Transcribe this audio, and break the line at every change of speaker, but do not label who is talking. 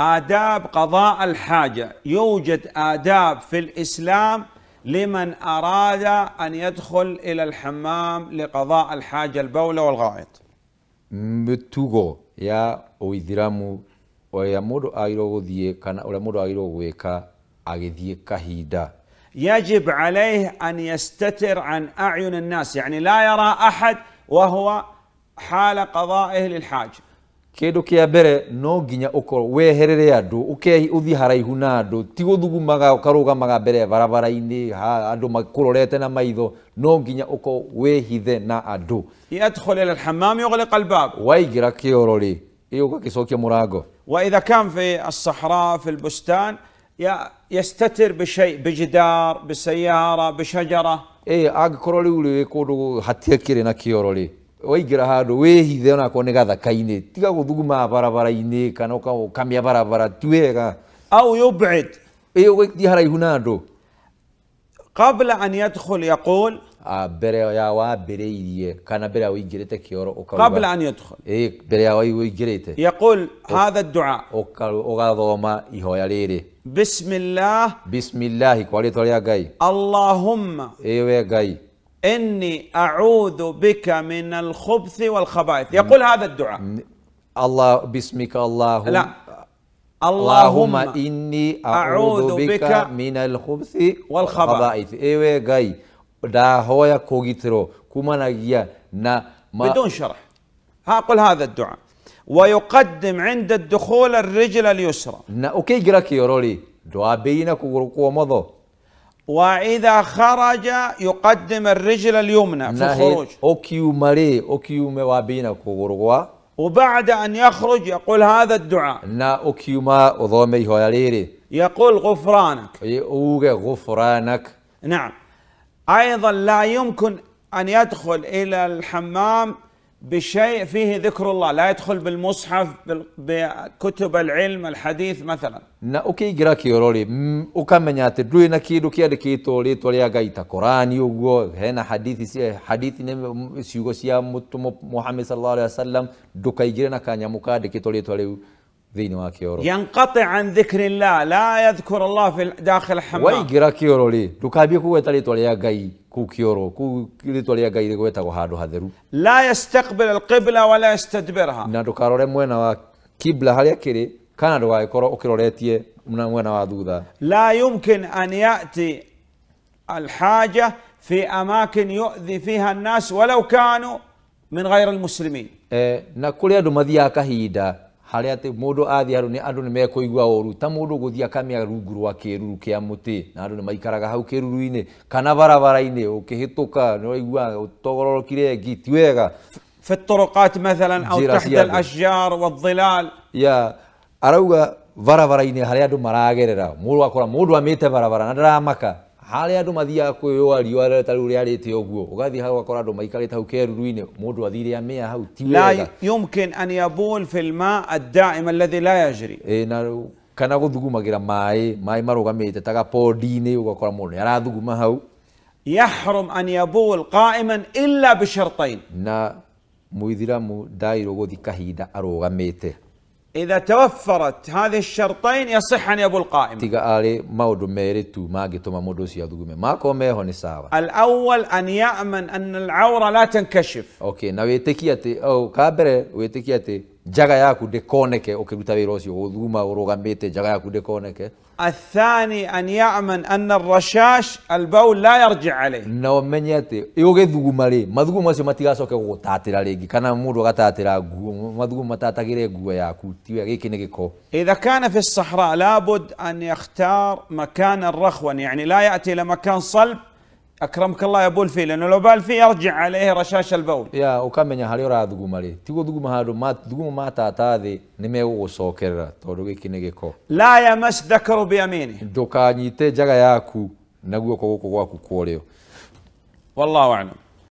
آداب قضاء الحاجة يوجد آداب في الإسلام لمن أراد أن يدخل إلى الحمام لقضاء الحاجة البولة والغائط
متوغو يا ويدرامو ويا مورو أيرو ذي ولا مودو أيرو ويكا أغذي هيدا
يجب عليه أن يستتر عن أعين الناس يعني لا يرى أحد وهو حال قضائه للحاجة
kindu kia mbere no nginya ukorwo weherere andu ukehi uthi haraihu na andu ti guthugumaga ukarugamaga mbere barabara-ini andu makurorete na maitho no nginya uko wehithe na andu yadkhul ila alhammam yughliq albab waigira kioro ri ugagicokia murango واذا
كان في الصحراء في البستان يستتر بشيء بجدار بسياره بشجره
ايه اغkorwo riu ri kundu hatikiri na kioro ri waingä handå wä hithe onakorwo nä kaini. tiga gå thuguma barabara-inä kana kamia barabara ti wega au yubid ä å gätia haraihu na andå قبل أن يدخل يقول mbere ya wambĩrĩirie kana mbere ya wĩingĩrĩte kĩoro قبل أن يدخل ĩ mbere ya wĩingĩrĩte يقول هذا الدعاء ũgathoma ihoya rĩrĩ بسم الله بسم الله kwa rĩtwa rĩa Ngai اللهم ĩ we إني أعوذ بك من الخبث والخبائث يقول هذا الدعاء الله باسمك اللهم لا اللهم, اللهم إني أعوذ بك, بك من الخبث والخبائث إيوه جاي دا هويا كوغيترو كومانا يا نا ما بدون شرح ها قل هذا الدعاء ويقدم عند الدخول الرجل اليسرى نا اوكي جراكي رولي دعاء بينك ومضو واذا خرج يقدم الرجل اليمنى في الخروج وبعد ان يخرج يقول هذا الدعاء يقول غفرانك غفرانك نعم ايضا لا يمكن ان يدخل الى الحمام
بشيء فيه ذكر الله لا يدخل بالمصحف بكتب العلم الحديث مثلا
نا اوكي جراكي رولي اوكامنيا تدوي نكي دوكي ادكي تو لي تو لي قران يوغو هنا حديث حديث سيغو محمد صلى الله عليه وسلم دوكاي جرينا كانيا موكا ادكي تو لي تو ذين
ينقطع عن ذكر الله لا يذكر الله في داخل الحمام وي غرا
كيورو لي دو كابي كو ويتالي توليا غاي كو كيورو كو تريتو توليا غاي كو ويتاكو هادو هادرو لا يستقبل القبلة ولا يستدبرها نا كارو ري موينا وا كيبلا هاليا كيري كان دو غاي كورو اوكيرو اوكيروريتيه منا موينا وا دودا لا يمكن ان ياتي
الحاجة في اماكن يؤذي فيها الناس ولو كانوا من غير المسلمين
إيه نا كوريا دو مذيا كهيدا haria ati mundu athia andu ni andu ni mekuigua uru ta mundu guthia kamia rungu rwa kiruru kia muti na andu ni maikaraga hau kiruru-ini kana barabara-ini ukihituka ni waigua utogororokire ngiti wega في الطرقات مثلا او تحت الاشجار
والظلال
يا arauga barabara-inĩ harĩa andũ maragerera mũndũ akora mũndũ amĩte barabara na ndaramaka harä andå mathiaga kwä yå a riå a ta rä u rä arä te å guo å gathiä hau gakora andå maikarä te hau keruru-inä må ndå athire amä a hau ti wega yumkin an yabul fi lma addaim alladhi la yajri na kana gå thugumagä ra maä maä marå gamä te tagapondi-inä å gakora må ndå nä arathuguma hau yahrum an yabul qaiman illa bishartain na må ithiramu ndairwo gå thi kahinda arå gamä إذا توفرت هذه الشرطين يصح أن يبو القائمه القائم تقالي مود ميرتو ما قلت ما مودوس يدوغم ما كومي هون ساوا الأول أن يأمن أن العورة لا تنكشف أوكي نويتكيتي أو كابرة ويتكيتي njaga yaku ndikoneke ukiruta wira ucio guthuma urugamite njaga yaku ndikoneke الثاني an يعمن أن الرشاش البول la yarji عليه na umenye ati ugithuguma ri mathugumo macio matigacoke gugutatira ringi kana mundu agatatira nguo mathugumo matatagire nguo yaku tiwe giki ni giko إذا كان في الصحراء labud an يختار مكانا رخوا yani la yati إلى مكان salb اكرمك الله يا ابو الفيل لانه لو بال في يرجع عليه رشاش البول يا وكم من هل يرا دغو مري تي دغو ما هذا ما دغو ما تا تا دي نمي او سوكر تورو لا يا مس ذكر بيمينه دوكا نيته جاغا ياكو نغو كوكو كوكو كوريو والله اعلم